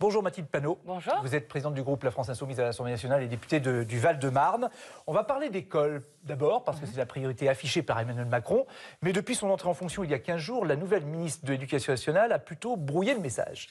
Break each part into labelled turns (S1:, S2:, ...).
S1: Bonjour Mathilde Panot. Bonjour. Vous êtes présidente du groupe La France Insoumise à l'Assemblée nationale et députée du Val-de-Marne. On va parler d'école d'abord, parce que mhm. c'est la priorité affichée par Emmanuel Macron. Mais depuis son entrée en fonction il y a 15 jours, la nouvelle ministre de l'Éducation nationale a plutôt brouillé le message.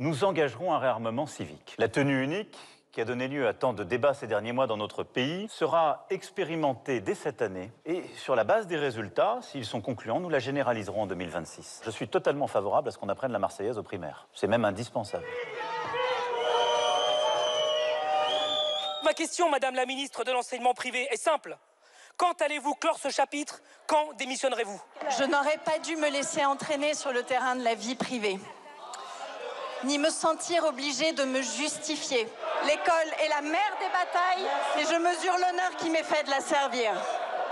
S1: Nous engagerons un réarmement civique. La tenue unique qui a donné lieu à tant de débats ces derniers mois dans notre pays, sera expérimentée dès cette année. Et sur la base des résultats, s'ils sont concluants, nous la généraliserons en 2026. Je suis totalement favorable à ce qu'on apprenne la Marseillaise au primaire. C'est même indispensable.
S2: Ma question, Madame la ministre de l'Enseignement privé, est simple. Quand allez-vous clore ce chapitre Quand démissionnerez-vous Je n'aurais pas dû me laisser entraîner sur le terrain de la vie privée, ni me sentir obligée de me justifier. L'école est la mère des batailles et je mesure l'honneur qui m'est fait de la servir.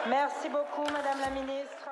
S2: Merci beaucoup, Madame la Ministre.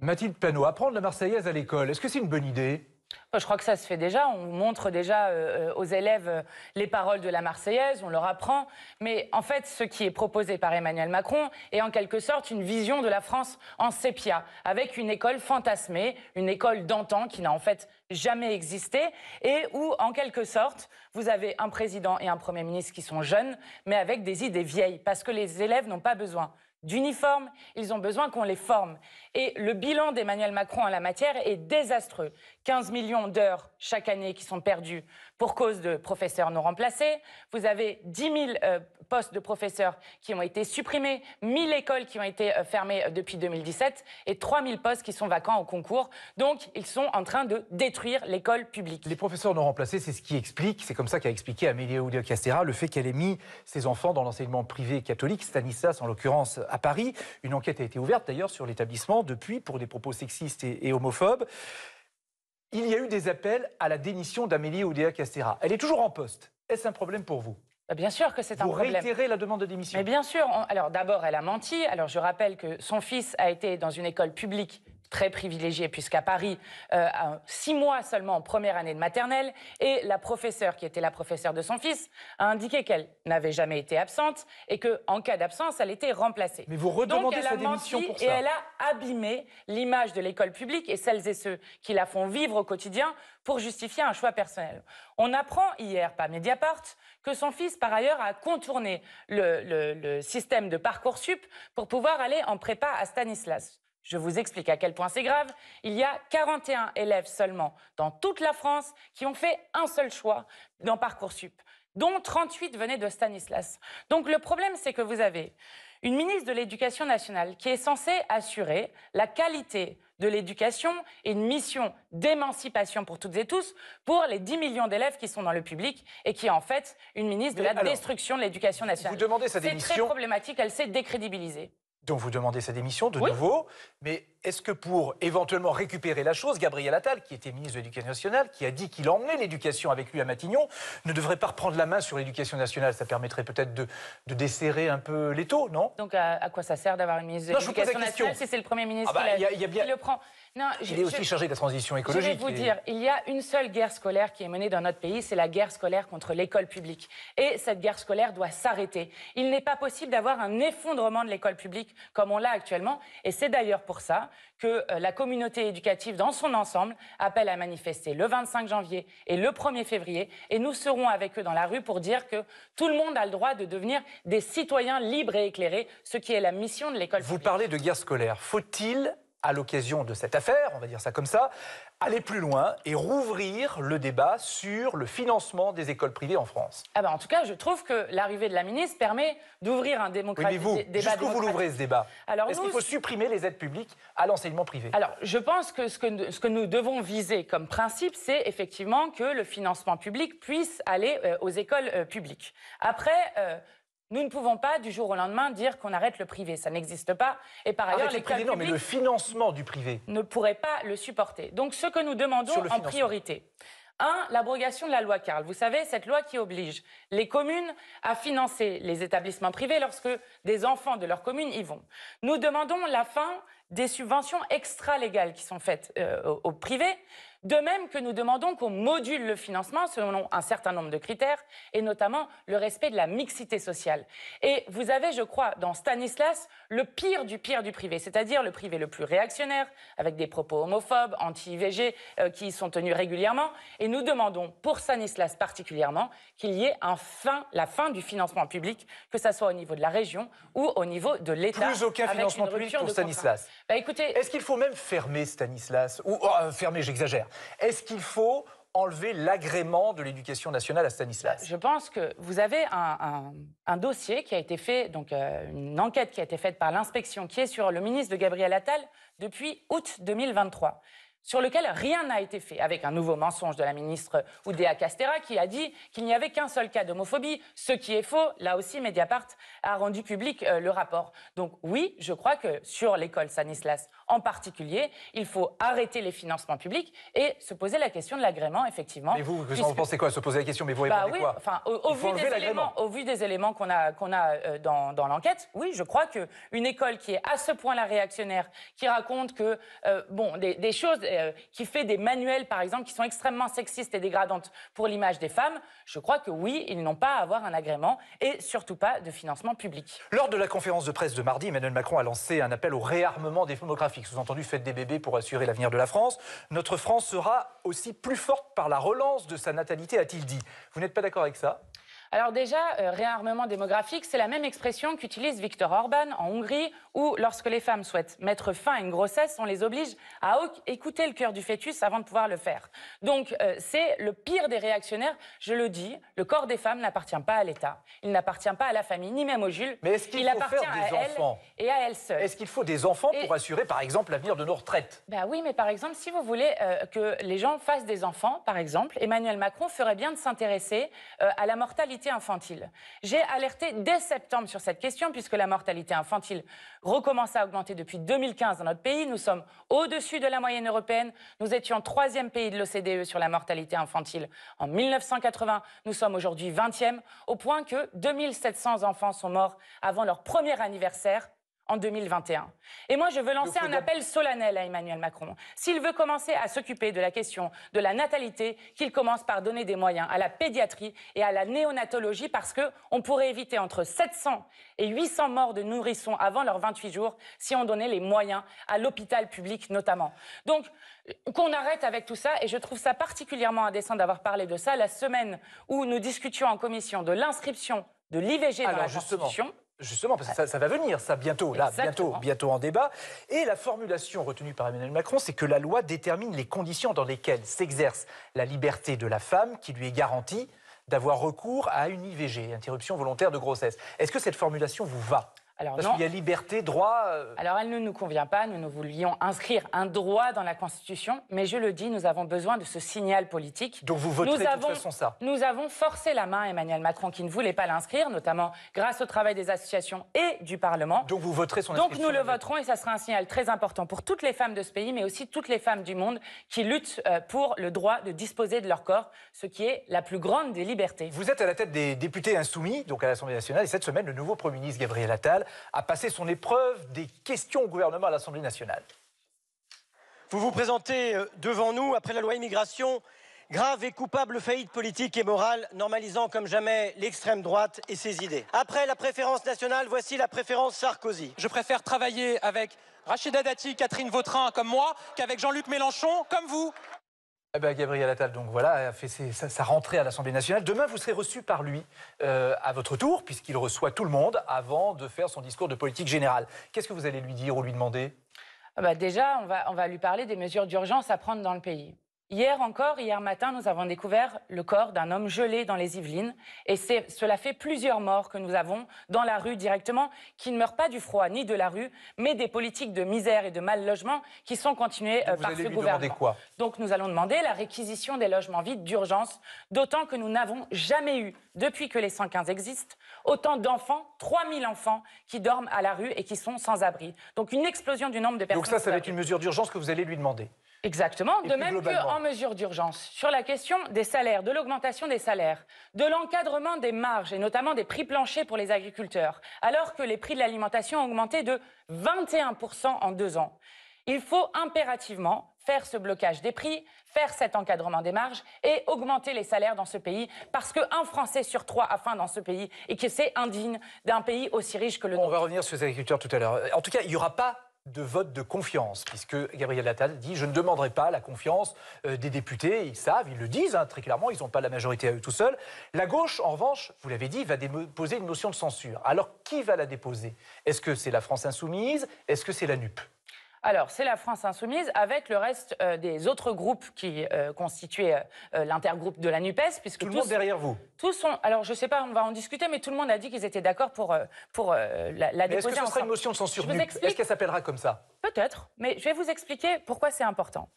S1: Mathilde Panot, apprendre la Marseillaise à l'école, est-ce que c'est une bonne idée
S2: bah, je crois que ça se fait déjà. On montre déjà euh, euh, aux élèves euh, les paroles de la Marseillaise, on leur apprend. Mais en fait, ce qui est proposé par Emmanuel Macron est en quelque sorte une vision de la France en sépia, avec une école fantasmée, une école d'antan qui n'a en fait jamais existé et où, en quelque sorte, vous avez un président et un Premier ministre qui sont jeunes, mais avec des idées vieilles, parce que les élèves n'ont pas besoin d'uniformes, ils ont besoin qu'on les forme. Et le bilan d'Emmanuel Macron en la matière est désastreux. 15 millions d'heures chaque année qui sont perdues pour cause de professeurs non remplacés. Vous avez 10 000 euh, postes de professeurs qui ont été supprimés, 000 écoles qui ont été euh, fermées euh, depuis 2017 et 3 000 postes qui sont vacants au concours. Donc, ils sont en train de détruire l'école publique. Les professeurs non
S1: remplacés, c'est ce qui explique, c'est comme ça qu'a expliqué Amélie oudéa Castéra le fait qu'elle ait mis ses enfants dans l'enseignement privé catholique, Stanislas en l'occurrence à Paris. Une enquête a été ouverte d'ailleurs sur l'établissement depuis pour des propos sexistes et, homophobes il y a eu des appels à la démission d'Amélie Oudéa-Castéra. Elle est toujours en poste. Est-ce un problème pour vous bah, Bien sûr que c'est un problème. Vous réitérez
S2: la demande de démission. Mais bien sûr. Alors d'abord, elle a menti. Alors je rappelle que son fils a été dans une école publique très privilégiée, puisqu'à Paris, euh, six mois seulement en première année de maternelle, et la professeure, qui était la professeure de son fils, a indiqué qu'elle n'avait jamais été absente et que en cas d'absence, elle était remplacée. Mais vous redemandez sa démission pour ça. Et elle a abîmé l'image de l'école publique et celles et ceux qui la font vivre au quotidien pour justifier un choix personnel. On apprend hier par Mediapart que son fils, par ailleurs, a contourné le, le système de parcours sup pour pouvoir aller en prépa à Stanislas. Je vous explique à quel point c'est grave. Il y a 41 élèves seulement dans toute la France qui ont fait un seul choix dans Parcoursup, dont 38 venaient de Stanislas. Donc le problème, c'est que vous avez une ministre de l'Éducation nationale qui est censée assurer la qualité de l'éducation et une mission d'émancipation pour toutes et tous pour les 10 millions d'élèves qui sont dans le public et qui est en fait une ministre de la destruction de l'éducation nationale. Vous demandez sa démission. C'est très problématique, elle s'est décrédibilisée.
S1: Donc vous demandez sa démission de nouveau, mais est-ce que pour éventuellement récupérer la chose, Gabriel Attal, qui était ministre de l'Éducation nationale, qui a dit qu'il emmenait l'éducation avec lui à Matignon, ne devrait pas reprendre la main sur l'éducation nationale Ça permettrait peut-être de, desserrer
S2: un peu les taux, non Donc à, quoi ça sert d'avoir une ministre de l'Éducation nationale si c'est le Premier ministre ah bah, qui, le prend il est aussi chargé de la transition écologique. Je vais vous dire, il y a une seule guerre scolaire qui est menée dans notre pays, c'est la guerre scolaire contre l'école publique. Et cette guerre scolaire doit s'arrêter. Il n'est pas possible d'avoir un effondrement de l'école publique comme on l'a actuellement. Et c'est d'ailleurs pour ça que euh, la communauté éducative dans son ensemble appelle à manifester le 25 janvier et le 1er février. Et nous serons avec eux dans la rue pour dire que tout le monde a le droit de devenir des citoyens libres et éclairés, ce qui est la mission de l'école. Vous
S1: parlez de guerre scolaire. Faut-il à l'occasion de cette affaire, on va dire ça comme ça, aller plus loin et rouvrir le débat sur le financement des écoles privées en France.
S2: Ah bah, en tout cas, je trouve que l'arrivée de la ministre permet d'ouvrir un démocratique. — oui, mais vous, jusqu'où vous l'ouvrez ce débat Alors Est-ce qu'il faut
S1: supprimer les aides publiques à l'enseignement privé
S2: Alors, je pense que ce, que ce, que nous devons viser comme principe, c'est effectivement que le financement public puisse aller euh, aux écoles euh, publiques. Après, euh, nous ne pouvons pas, du jour au lendemain, dire qu'on arrête le privé. Ça n'existe pas. Et par ailleurs, le
S1: financement du privé
S2: ne pourrait pas le supporter. Donc, ce que nous demandons en priorité. Un, l'abrogation de la loi Carl. Vous savez, cette loi qui oblige les communes à financer les établissements privés lorsque des enfants de leur commune y vont. Nous demandons la fin des subventions extra-légales qui sont faites euh, au privé, de même que nous demandons qu'on module le financement selon un certain nombre de critères, et notamment le respect de la mixité sociale. Et vous avez, je crois, dans Stanislas, le pire du pire du privé, c'est-à-dire le privé le plus réactionnaire, avec des propos homophobes, anti-IVG, euh, qui sont tenus régulièrement. Et nous demandons, pour Stanislas particulièrement, qu'il y ait la fin du financement public, que ce soit au niveau de la région ou au niveau de l'État. Plus aucun financement public pour Stanislas. Bah, Est-ce qu'il faut même
S1: fermer Stanislas Ou oh, euh, fermer, j'exagère. Est-ce qu'il faut enlever l'agrément de l'éducation nationale à Stanislas Je
S2: pense que vous avez un, dossier qui a été fait, donc euh, une enquête qui a été faite par l'inspection, qui est sur le ministre de Gabriel Attal depuis août 2023 sur lequel rien n'a été fait, avec un nouveau mensonge de la ministre Oudéa Castera qui a dit qu'il n'y avait qu'un seul cas d'homophobie, ce qui est faux. Là aussi, Mediapart a rendu public euh, le rapport. Donc oui, je crois que sur l'école Sanislas... En particulier, il faut arrêter les financements publics et se poser la question de l'agrément, effectivement. Mais vous, vous pensez
S1: quoi Se poser la question, mais vous bah répondez bah oui, quoi enfin,
S2: au, vu au, vu des éléments, qu'on a, qu'on a euh, dans, dans l'enquête, oui, je crois qu'une école qui est à ce point-là réactionnaire, qui raconte que, euh, bon, des, choses, euh, qui fait des manuels, par exemple, qui sont extrêmement sexistes et dégradantes pour l'image des femmes, je crois que oui, ils n'ont pas à avoir un agrément et surtout pas de financement public.
S1: Lors de la conférence de presse de mardi, Emmanuel Macron a lancé un appel au réarmement des photographes démographique. Sous-entendu, faites des bébés pour assurer l'avenir de la France. Notre France sera aussi plus forte par la relance de sa natalité, a-t-il dit. Vous n'êtes pas d'accord avec ça
S2: alors déjà, euh, réarmement démographique, c'est la même expression qu'utilise Viktor Orban en Hongrie, où lorsque les femmes souhaitent mettre fin à une grossesse, on les oblige à écouter le cœur du fœtus avant de pouvoir le faire. Donc euh, c'est le pire des réactionnaires, je le dis, le corps des femmes n'appartient pas à l'État, il n'appartient pas à la famille, ni même aux Jules,
S1: Mais est-ce qu'il il faut appartient des enfants et à elle seule. Est-ce qu'il faut des enfants pour assurer par exemple l'avenir de nos retraites
S2: Ben oui, mais par exemple, si vous voulez euh, que les gens fassent des enfants, par exemple, Emmanuel Macron ferait bien de s'intéresser à la mortalité infantile. J'ai alerté dès septembre sur cette question, puisque la mortalité infantile recommence à augmenter depuis 2015 dans notre pays. Nous sommes au-dessus de la moyenne européenne. Nous étions troisième pays de l'OCDE sur la mortalité infantile en 1980. Nous sommes aujourd'hui 20e, au point que 2700 enfants sont morts avant leur premier anniversaire en 2021. Et moi, je veux lancer un appel solennel à Emmanuel Macron. S'il veut commencer à s'occuper de la question de la natalité, qu'il commence par donner des moyens à la pédiatrie et à la néonatologie parce qu'on pourrait éviter entre 700 et 800 morts de nourrissons avant leurs 28 jours si on donnait les moyens à l'hôpital public notamment. Donc, qu'on arrête avec tout ça et je trouve ça particulièrement indécent d'avoir parlé de ça la semaine où nous discutions en commission de l'inscription de l'IVG dans la Constitution.
S1: Justement, parce que ça, va venir, ça, bientôt, là, bientôt, bientôt en débat. Et la formulation retenue par Emmanuel Macron, c'est que la loi détermine les conditions dans lesquelles s'exerce la liberté de la femme qui lui est garantie d'avoir recours à une IVG, interruption volontaire de grossesse. Est-ce que cette formulation vous va
S2: alors, Parce qu'il y a liberté, droit. Euh. Alors elle ne nous convient pas. Nous, ne voulions inscrire un droit dans la Constitution, mais je le dis, nous avons besoin de ce signal politique. Donc vous voterez de toute façon ça. Nous avons forcé la main à Emmanuel Macron qui ne voulait pas l'inscrire, notamment grâce au travail des associations et du Parlement. Donc vous voterez son inscription. Donc nous le voterons et ça sera un signal très important pour toutes les femmes de ce pays, mais aussi toutes les femmes du monde qui luttent euh, pour le droit de disposer de leur corps, ce qui est la plus grande des libertés. Vous êtes
S1: à la tête des députés insoumis, donc à l'Assemblée nationale, et cette semaine le nouveau Premier ministre Gabriel Attal à a passé son épreuve des questions au gouvernement à l'Assemblée nationale. Vous vous présentez euh, devant nous après la loi immigration, grave et coupable faillite politique et morale, normalisant comme jamais l'extrême droite et ses idées. Après la préférence nationale, voici la préférence Sarkozy. Je préfère travailler avec Rachida Dati, Catherine Vautrin comme moi, qu'avec Jean-Luc Mélenchon comme vous. Eh ben, Gabriel Attal, donc voilà, a fait sa, rentrée à l'Assemblée nationale. Demain, vous serez reçu par lui euh, à votre tour, puisqu'il reçoit tout le monde avant de faire son discours de politique générale. Qu'est-ce que vous allez lui dire ou lui demander
S2: ah bah, Déjà, on va, on va lui parler des mesures d'urgence à prendre dans le pays. Hier encore, hier matin, nous avons découvert le corps d'un homme gelé dans les Yvelines. Et cela fait plusieurs morts que nous avons dans la rue directement, qui ne meurent pas du froid ni de la rue, mais des politiques de misère et de mal logement qui sont continuées euh, par vous ce gouvernement. Quoi Donc nous allons demander la réquisition des logements vides d'urgence, d'autant que nous n'avons jamais eu, depuis que les 115 existent, autant d'enfants, 3000 enfants, qui dorment à la rue et qui sont sans abri. Donc une explosion du nombre de personnes. Donc ça, ça
S1: va être une mesure d'urgence que vous allez lui demander Exactement. de même qu'en
S2: mesure d'urgence, sur la question des salaires, de l'augmentation des salaires, de l'encadrement des marges et notamment des prix planchers pour les agriculteurs, alors que les prix de l'alimentation ont augmenté de 21% en deux ans. Il faut impérativement faire ce blocage des prix, faire cet encadrement des marges et augmenter les salaires dans ce pays parce qu'un Français sur trois a faim dans ce pays et que c'est indigne d'un pays aussi riche que le nôtre. On va revenir
S1: sur les agriculteurs tout à l'heure. En tout cas, il n'y aura pas de vote de confiance, puisque Gabriel Attal dit je ne demanderai pas la confiance euh, des députés. Ils savent, ils le disent hein, très clairement, ils n'ont pas la majorité à eux tout seuls. La gauche, en revanche, vous l'avez dit, va déposer une motion de censure. Alors qui va la déposer Est-ce que c'est la France insoumise Est-ce que c'est la NUP
S2: alors, c'est la France insoumise avec le reste euh, des autres groupes qui euh, constituaient euh, l'intergroupe de la NUPES. Puisque tout le monde derrière vous Tous sont. Alors, je ne sais pas, on va en discuter, mais tout le monde a dit qu'ils étaient d'accord pour, pour la, la Est-ce que ce sera une motion
S1: de censure Est-ce qu'elle s'appellera comme ça
S2: Peut-être, mais je vais vous expliquer pourquoi c'est important.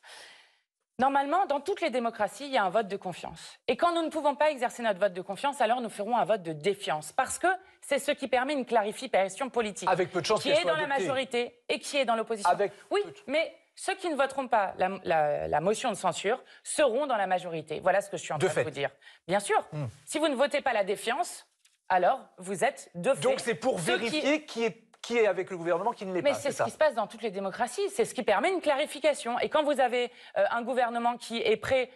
S2: Normalement, dans toutes les démocraties, il y a un vote de confiance. Et quand nous ne pouvons pas exercer notre vote de confiance, alors nous ferons un vote de défiance. Parce que c'est ce qui permet une clarification politique. qui est dans la majorité et qui est dans l'opposition. oui, mais ceux qui ne voteront pas la, motion de censure seront dans la majorité. Voilà ce que je suis en train de, vous dire. Bien sûr, hmm. si vous ne votez pas la défiance, alors vous êtes de fait. Donc c'est pour vérifier
S1: qui... est avec le gouvernement, qui
S2: ne l'est pas. Mais c'est ce qui se passe dans toutes les démocraties. C'est ce qui permet une clarification. Et quand vous avez euh, un gouvernement qui est prêt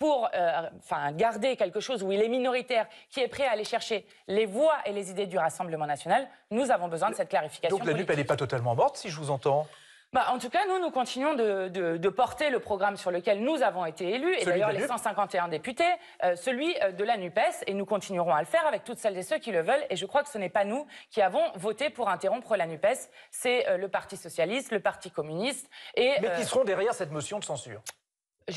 S2: pour euh, enfin, garder quelque chose où il est minoritaire, qui est prêt à aller chercher les voix et les idées du Rassemblement national, nous avons besoin de cette clarification. Donc la NUP, elle
S1: n'est pas totalement morte, si je vous entends
S2: bah, en tout cas, nous, nous continuons de, porter le programme sur lequel nous avons été élus, et d'ailleurs les 151 députés, euh, celui euh, de la NUPES, et nous continuerons à le faire avec toutes celles et ceux qui le veulent, et je crois que ce n'est pas nous qui avons voté pour interrompre la NUPES, c'est le Parti Socialiste, le Parti Communiste, et... Mais qui seront derrière cette motion de censure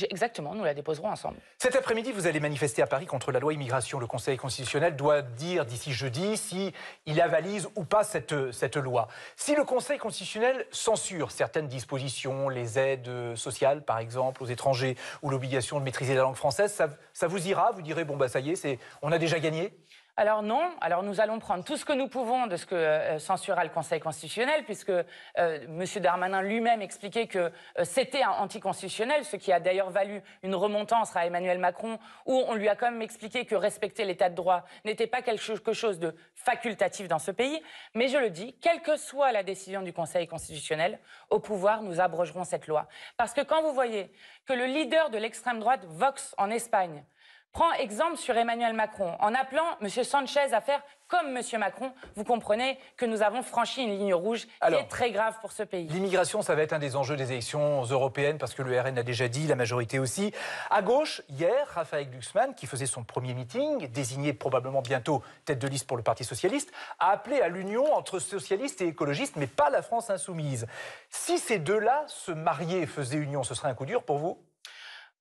S2: Exactement, nous la déposerons ensemble.
S1: Cet après-midi, vous allez manifester à Paris contre la loi immigration. Le Conseil constitutionnel doit dire d'ici jeudi si il avalise ou pas cette, loi. Si le Conseil constitutionnel censure certaines dispositions, les aides euh, sociales par exemple aux étrangers ou l'obligation de maîtriser la langue française, ça, ça vous ira Vous direz
S2: bon bah ça y est, c'est, on a déjà gagné alors non, alors nous allons prendre tout ce que nous pouvons de ce que euh, euh, censura le Conseil constitutionnel, puisque euh, M. Darmanin lui-même expliquait que c'était un anticonstitutionnel, ce qui a d'ailleurs valu une remontance à Emmanuel Macron, où on lui a quand même expliqué que respecter l'état de droit n'était pas quelque chose de facultatif dans ce pays. Mais je le dis, quelle que soit la décision du Conseil constitutionnel, au pouvoir, nous abrogerons cette loi. Parce que quand vous voyez que le leader de l'extrême droite, Vox, en Espagne, Prends exemple sur Emmanuel Macron en appelant M. Sanchez à faire comme M. Macron. Vous comprenez que nous avons franchi une ligne rouge qui est très grave pour ce pays.
S1: L'immigration, ça va être un des enjeux des élections européennes parce que le RN a déjà dit, la majorité aussi. À gauche, hier, Raphaël Glucksmann, qui faisait son premier meeting, désigné probablement bientôt tête de liste pour le Parti socialiste, a appelé à l'union entre socialistes et écologistes, mais pas la France insoumise. Si ces deux-là se mariaient et faisaient union, ce serait un coup dur pour vous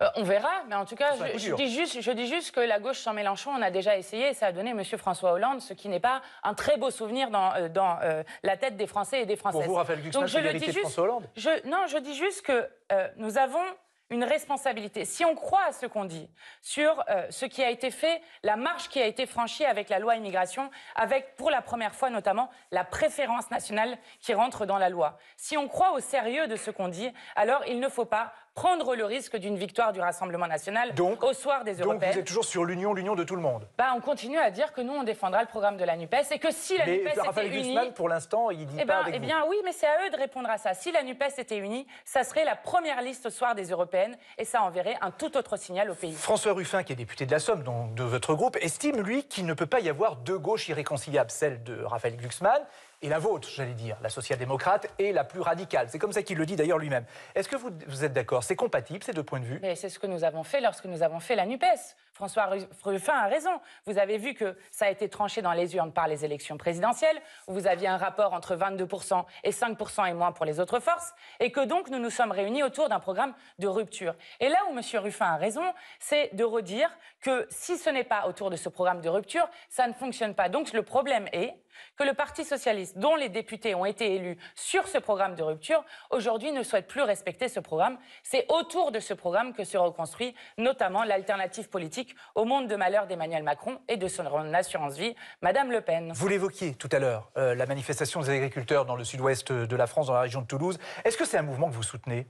S2: euh, on verra, mais en tout cas, je, dis juste, je dis juste que la gauche sans Mélenchon, on a déjà essayé, et ça a donné M. François Hollande, ce qui n'est pas un très beau souvenir dans, euh, euh, la tête des Français et des Françaises. Pour vous, Raphaël Donc, je le dis Hollande Non, je dis juste que nous avons une responsabilité. Si on croit à ce qu'on dit sur ce qui a été fait, la marche qui a été franchie avec la loi immigration, avec pour la première fois notamment la préférence nationale qui rentre dans la loi, si on croit au sérieux de ce qu'on dit, alors il ne faut pas prendre le risque d'une victoire du Rassemblement national au soir des Européennes. Donc vous êtes toujours sur l'union,
S1: l'union de tout le monde
S2: bah, On continue à dire que nous, on défendra le programme de la NUPES et que si la NUPES était unie...
S1: pour l'instant, il dit eh pas ben, Eh bien
S2: oui, mais c'est à eux de répondre à ça. Si la NUPES était unie, ça serait la première liste au soir des Européennes et ça enverrait un tout autre signal au pays. François
S1: Ruffin, qui est député de la Somme, donc de votre groupe, estime, lui, qu'il ne peut pas y avoir deux gauches irréconciliables, celle de Raphaël Glucksmann et la vôtre, j'allais dire, la social-démocrate est la plus radicale. C'est comme ça qu'il le dit d'ailleurs lui-même. Est-ce que vous, êtes d'accord C'est compatible ces deux points de vue
S2: Mais c'est ce que nous avons fait lorsque nous avons fait la NUPES. François Ruffin a raison. Vous avez vu que ça a été tranché dans les urnes par les élections présidentielles. Où vous aviez un rapport entre 22% et 5% et moins pour les autres forces. Et que donc nous nous sommes réunis autour d'un programme de rupture. Et là où M. Ruffin a raison, c'est de redire que si ce n'est pas autour de ce programme de rupture, ça ne fonctionne pas. Donc le problème est que le Parti socialiste, dont les députés ont été élus sur ce programme de rupture, aujourd'hui ne souhaite plus respecter ce programme. C'est autour de ce programme que se reconstruit notamment l'alternative politique au monde de malheur d'Emmanuel Macron et de son assurance vie, Madame Le Pen. Vous
S1: l'évoquiez tout à l'heure, euh, la manifestation des agriculteurs dans le sud-ouest de la France, dans la région de Toulouse. Est-ce que c'est un mouvement que vous soutenez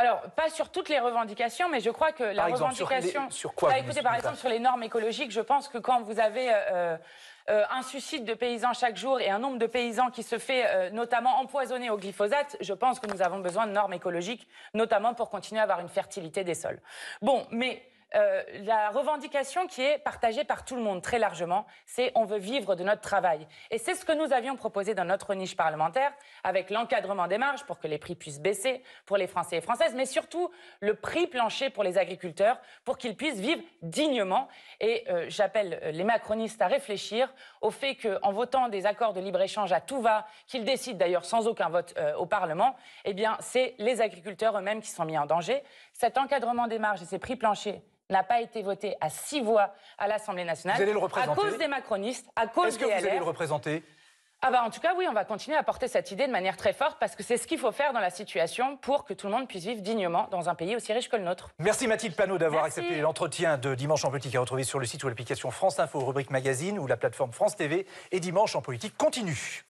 S2: alors, pas sur toutes les revendications, mais je crois que la par revendication. sur, quoi bah, Écoutez, par exemple, sur les normes écologiques, je pense que quand vous avez. Euh, euh, euh, un suicide de paysans chaque jour et un nombre de paysans qui se fait notamment empoisonner au glyphosate, je pense que nous avons besoin de normes écologiques, notamment pour continuer à avoir une fertilité des sols. Bon, mais euh, la revendication qui est partagée par tout le monde très largement, c'est on veut vivre de notre travail. Et c'est ce que nous avions proposé dans notre niche parlementaire, avec l'encadrement des marges pour que les prix puissent baisser pour les Français et Françaises, mais surtout le prix plancher pour les agriculteurs, pour qu'ils puissent vivre dignement. Et euh, j'appelle euh, les macronistes à réfléchir au fait qu'en votant des accords de libre-échange à tout va, qu'ils décident d'ailleurs sans aucun vote au Parlement, eh bien c'est les agriculteurs eux-mêmes qui sont mis en danger. Cet encadrement des marges et ces prix planchers n'a pas été voté à six voix à l'Assemblée nationale. À cause des macronistes, à cause Est-ce que vous allez le représenter ah bah en tout cas oui, on va continuer à porter cette idée de manière très forte parce que c'est ce qu'il faut faire dans la situation pour que tout le monde puisse vivre dignement dans un pays aussi riche que le nôtre.
S1: Merci Mathilde Panot d'avoir accepté l'entretien de Dimanche en politique à retrouver sur le site ou l'application France Info rubrique magazine ou la plateforme France TV et Dimanche en politique continue.